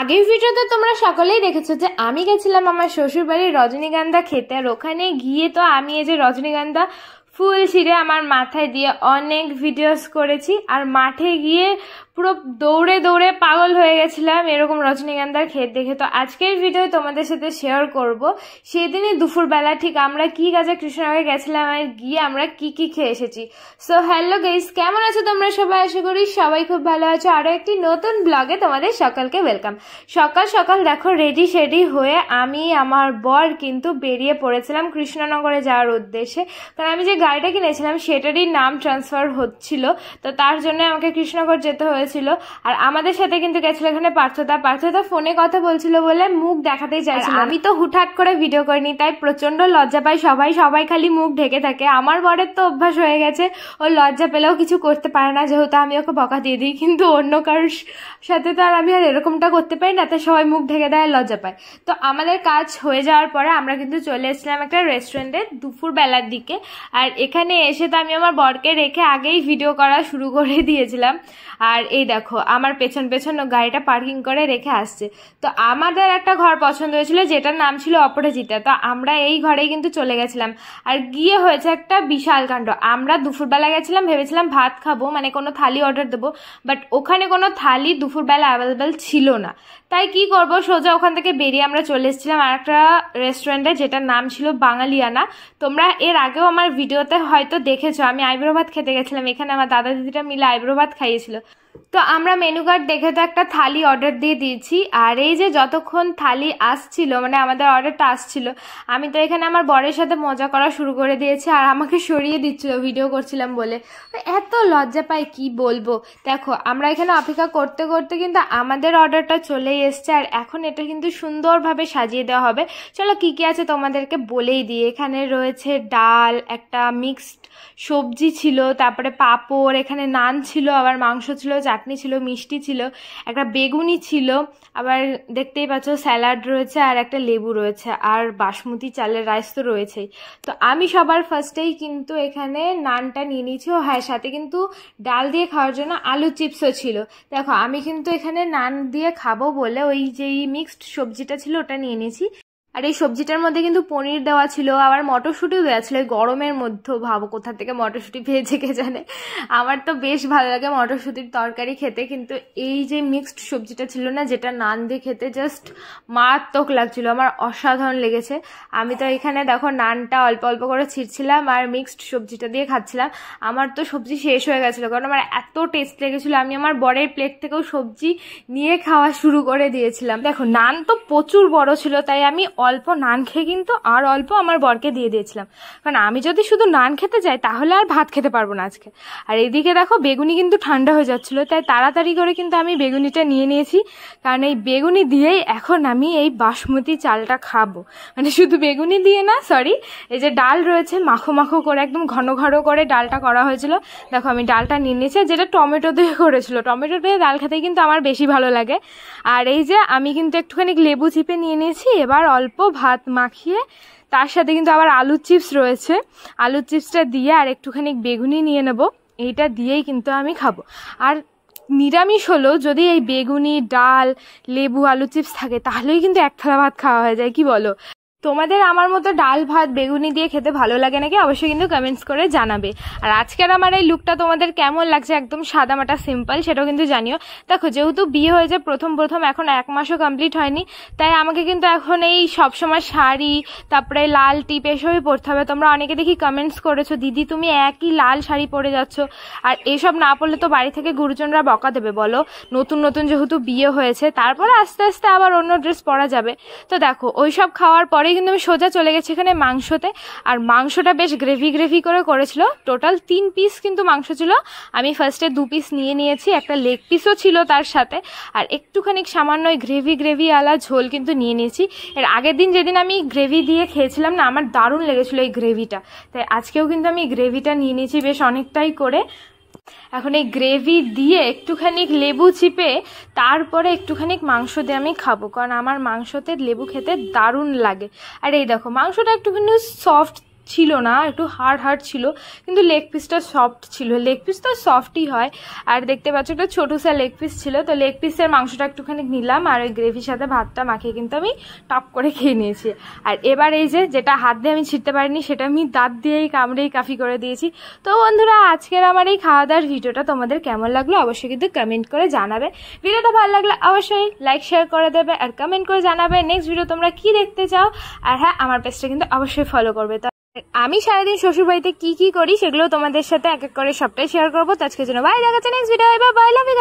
আগের ভিডিওতে তোমরা সকলেই দেখেছো যে আমি গেছিলাম আমার শ্বশুর বাড়ির রজনীগন্ধা খেতে আর ওখানে গিয়ে তো আমি এই যে রজনীগন্ধা ফুল ছিঁড়ে আমার মাথায় দিয়ে অনেক ভিডিওস করেছি আর মাঠে গিয়ে পুরো দৌড়ে দৌড়ে পাগল হয়ে গেছিলাম এরকম রজনীগন্ধার ক্ষেত দেখে তো আজকের ভিডিও তোমাদের সাথে শেয়ার করব সেদিনই দুপুরবেলা ঠিক আমরা কি কাজে কৃষ্ণনগরে গেছিলাম আর গিয়ে আমরা কি কি খেয়ে এসেছি সো হ্যালো গেইস কেমন আছো তোমরা সবাই আশা করি সবাই খুব ভালো আছো আরও একটি নতুন ব্লগে তোমাদের সকালকে ওয়েলকাম সকাল সকাল দেখো রেডি শেডি হয়ে আমি আমার বর কিন্তু বেরিয়ে পড়েছিলাম কৃষ্ণনগরে যাওয়ার উদ্দেশ্যে কারণ আমি যে গাড়িটা কিনেছিলাম সেটারই নাম ট্রান্সফার হচ্ছিল তো তার জন্য আমাকে কৃষ্ণগড় যেতে হয়েছিল আর আমাদের সাথে কিন্তু গেছিল এখানে পার্থতা পার্থতা ফোনে কথা বলছিল বলে মুখ দেখাতেই চাইছিল আমি তো হুটহাট করে ভিডিও করিনি তাই প্রচন্ড লজ্জা পাই সবাই সবাই খালি মুখ ঢেকে থাকে আমার বরের তো অভ্যাস হয়ে গেছে ও লজ্জা পেলেও কিছু করতে পারে না যেহেতু আমি ওকে বকা দিয়ে দিই কিন্তু অন্য কারোর সাথে তো আর আমি আর এরকমটা করতে পারি না তাই সবাই মুখ ঢেকে দেয় লজ্জা পায় তো আমাদের কাজ হয়ে যাওয়ার পরে আমরা কিন্তু চলে এসেছিলাম একটা রেস্টুরেন্টে দুপুরবেলার দিকে আর এখানে এসে তো আমি আমার বরকে রেখে আগেই ভিডিও করা শুরু করে দিয়েছিলাম আর এই দেখো আমার পেছন পেছন গাড়িটা পার্কিং করে রেখে আসছে তো আমাদের একটা ঘর পছন্দ হয়েছিল যেটার নাম ছিল অপরাজিতা তো আমরা এই ঘরেই কিন্তু চলে গেছিলাম আর গিয়ে হয়েছে একটা বিশাল কাণ্ড আমরা দুপুরবেলা গেছিলাম ভেবেছিলাম ভাত খাবো মানে কোনো থালি অর্ডার দেবো বাট ওখানে কোনো থালি দুপুরবেলা অ্যাভেলেবেল ছিল না তাই কি করব সোজা ওখান থেকে বেরিয়ে আমরা চলে এসেছিলাম আর একটা রেস্টুরেন্টে যেটার নাম ছিল বাঙালিয়ানা তোমরা এর আগেও আমার ভিডিও ভিডিওতে হয়তো দেখেছো আমি আইব্রো ভাত খেতে গেছিলাম এখানে আমার দাদা দিদিরা মিলে আইব্রো ভাত খাইয়েছিল তো আমরা মেনু কার্ড দেখে তো একটা থালি অর্ডার দিয়ে দিয়েছি আর এই যে যতক্ষণ থালি আসছিল মানে আমাদের অর্ডারটা আসছিল আমি তো এখানে আমার বরের সাথে মজা করা শুরু করে দিয়েছি আর আমাকে সরিয়ে দিচ্ছিল ভিডিও করছিলাম বলে এত লজ্জা পাই কি বলবো দেখো আমরা এখানে অপেক্ষা করতে করতে কিন্তু আমাদের অর্ডারটা চলেই এসছে আর এখন এটা কিন্তু সুন্দরভাবে সাজিয়ে দেওয়া হবে চলো কি কি আছে তোমাদেরকে বলেই দিই এখানে রয়েছে ডাল একটা মিক্সড সবজি ছিল তারপরে পাপড় এখানে নান ছিল আবার মাংস ছিল চাটনি ছিল মিষ্টি ছিল একটা বেগুনি ছিল আবার দেখতেই পাচ্ছ স্যালাড রয়েছে আর একটা লেবু রয়েছে আর বাসমতি চালের রাইস তো রয়েছেই তো আমি সবার ফার্স্টেই কিন্তু এখানে নানটা নিয়ে নিয়েছি ও হ্যাঁ সাথে কিন্তু ডাল দিয়ে খাওয়ার জন্য আলু চিপসও ছিল দেখো আমি কিন্তু এখানে নান দিয়ে খাবো বলে ওই যেই মিক্সড সবজিটা ছিল ওটা নিয়ে নিয়েছি আর এই সবজিটার মধ্যে কিন্তু পনির দেওয়া ছিল আবার মটরশুঁটিও দেওয়া ছিল গরমের মধ্যে ভাবো কোথা থেকে মটরশুঁটি পেয়েছে কে জানে আমার তো বেশ ভালো লাগে মটরশুঁটির তরকারি খেতে কিন্তু এই যে মিক্সড সবজিটা ছিল না যেটা নান দিয়ে খেতে জাস্ট মারাত্মক লাগছিল আমার অসাধারণ লেগেছে আমি তো এখানে দেখো নানটা অল্প অল্প করে ছিঁড়ছিলাম আর মিক্সড সবজিটা দিয়ে খাচ্ছিলাম আমার তো সবজি শেষ হয়ে গেছিলো কারণ আমার এত টেস্ট লেগেছিলো আমি আমার বরের প্লেট থেকেও সবজি নিয়ে খাওয়া শুরু করে দিয়েছিলাম দেখো নান তো প্রচুর বড় ছিল তাই আমি অল্প নান খেয়ে কিন্তু আর অল্প আমার বরকে দিয়ে দিয়েছিলাম কারণ আমি যদি শুধু নান খেতে যাই তাহলে আর ভাত খেতে পারবো না আজকে আর এদিকে দেখো বেগুনি কিন্তু ঠান্ডা হয়ে যাচ্ছিলো তাই তাড়াতাড়ি করে কিন্তু আমি বেগুনিটা নিয়ে নিয়েছি কারণ এই বেগুনি দিয়েই এখন আমি এই বাসমতি চালটা খাবো মানে শুধু বেগুনি দিয়ে না সরি এই যে ডাল রয়েছে মাখো মাখো করে একদম ঘন ঘন করে ডালটা করা হয়েছিল দেখো আমি ডালটা নিয়ে নিয়েছি যেটা টমেটো দিয়ে করেছিল টমেটো দিয়ে ডাল খেতে কিন্তু আমার বেশি ভালো লাগে আর এই যে আমি কিন্তু একটুখানি লেবু চিপে নিয়ে নিয়েছি এবার অল্প অল্প ভাত মাখিয়ে তার সাথে কিন্তু আবার আলুর চিপস রয়েছে আলুর চিপসটা দিয়ে আর একটুখানি বেগুনি নিয়ে নেব এইটা দিয়েই কিন্তু আমি খাবো আর নিরামিষ হলো যদি এই বেগুনি ডাল লেবু আলু চিপস থাকে তাহলেই কিন্তু এক থালা ভাত খাওয়া হয়ে যায় কি বলো তোমাদের আমার মতো ডাল ভাত বেগুনি দিয়ে খেতে ভালো লাগে নাকি অবশ্যই কিন্তু কমেন্টস করে জানাবে আর আজকের আমার এই লুকটা তোমাদের কেমন লাগছে একদম সাদামাটা সিম্পল সেটাও কিন্তু জানিও দেখো যেহেতু বিয়ে হয়েছে প্রথম প্রথম এখন এক মাসও কমপ্লিট হয়নি তাই আমাকে কিন্তু এখন এই সবসময় শাড়ি তারপরে লাল টিপ এসবই পরতে হবে তোমরা অনেকে দেখি কমেন্টস করেছো দিদি তুমি একই লাল শাড়ি পরে যাচ্ছ আর এসব না পরলে তো বাড়ি থেকে গুরুজনরা বকা দেবে বলো নতুন নতুন যেহেতু বিয়ে হয়েছে তারপরে আস্তে আস্তে আবার অন্য ড্রেস পরা যাবে তো দেখো ওইসব খাওয়ার পরে তারপরে কিন্তু আমি সোজা চলে গেছি এখানে মাংসতে আর মাংসটা বেশ গ্রেভি গ্রেভি করে করেছিল টোটাল তিন পিস কিন্তু মাংস ছিল আমি ফার্স্টে দু পিস নিয়ে নিয়েছি একটা লেগ পিসও ছিল তার সাথে আর একটুখানি সামান্য গ্রেভি গ্রেভি আলা ঝোল কিন্তু নিয়ে নিয়েছি এর আগের দিন যেদিন আমি গ্রেভি দিয়ে খেয়েছিলাম না আমার দারুণ লেগেছিলো এই গ্রেভিটা তাই আজকেও কিন্তু আমি গ্রেভিটা নিয়ে নিয়েছি বেশ অনেকটাই করে এখন এই গ্রেভি দিয়ে একটুখানি লেবু চিপে তারপরে একটুখানি মাংস দিয়ে আমি খাবো কারণ আমার মাংসতে লেবু খেতে দারুণ লাগে আর এই দেখো মাংসটা একটুখানি সফট ছিল না একটু হার্ড হার্ড ছিল কিন্তু লেগ পিসটা সফট ছিল লেগ পিস তো সফটই হয় আর দেখতে পাচ্ছ একটা ছোটো সা লেগ পিস ছিল তো লেগ পিসের মাংসটা একটুখানি নিলাম আর ওই গ্রেভির সাথে ভাতটা মাখিয়ে কিন্তু আমি টপ করে খেয়ে নিয়েছি আর এবার এই যে যেটা হাত দিয়ে আমি ছিঁড়তে পারিনি সেটা আমি দাঁত দিয়েই কামড়েই কাফি করে দিয়েছি তো বন্ধুরা আজকের আমার এই খাওয়া দাওয়ার ভিডিওটা তোমাদের কেমন লাগলো অবশ্যই কিন্তু কমেন্ট করে জানাবে ভিডিওটা ভালো লাগলে অবশ্যই লাইক শেয়ার করে দেবে আর কমেন্ট করে জানাবে নেক্সট ভিডিও তোমরা কি দেখতে চাও আর হ্যাঁ আমার পেজটা কিন্তু অবশ্যই ফলো করবে আমি সারাদিন শ্বশুর বাড়িতে কি কি করি সেগুলো তোমাদের সাথে এক এক করে সবটাই শেয়ার করবো আজকের জন্য বাই দেখাচ্ছে নেক্সট ভিডিও